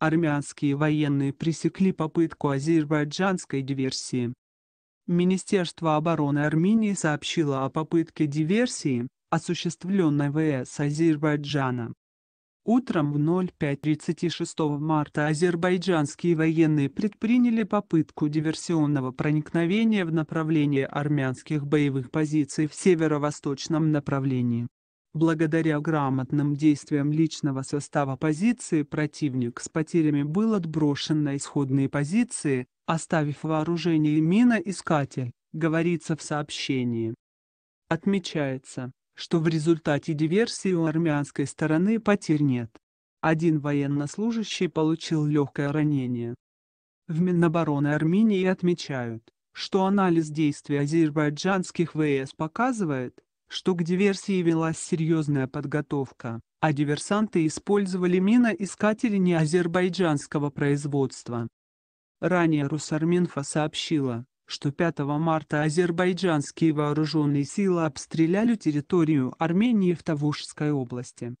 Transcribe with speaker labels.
Speaker 1: армянские военные пресекли попытку азербайджанской диверсии. Министерство обороны Армении сообщило о попытке диверсии, осуществленной ВС Азербайджана. Утром в 05.36 марта азербайджанские военные предприняли попытку диверсионного проникновения в направлении армянских боевых позиций в северо-восточном направлении. Благодаря грамотным действиям личного состава позиции противник с потерями был отброшен на исходные позиции, оставив вооружение мина-искатель, говорится в сообщении. Отмечается, что в результате диверсии у армянской стороны потерь нет. Один военнослужащий получил легкое ранение. В Минобороны Армении отмечают, что анализ действий азербайджанских ВС показывает, что к диверсии велась серьезная подготовка, а диверсанты использовали миноискатели не азербайджанского производства. Ранее Русарминфа сообщила, что 5 марта азербайджанские вооруженные силы обстреляли территорию Армении в Тавушской области.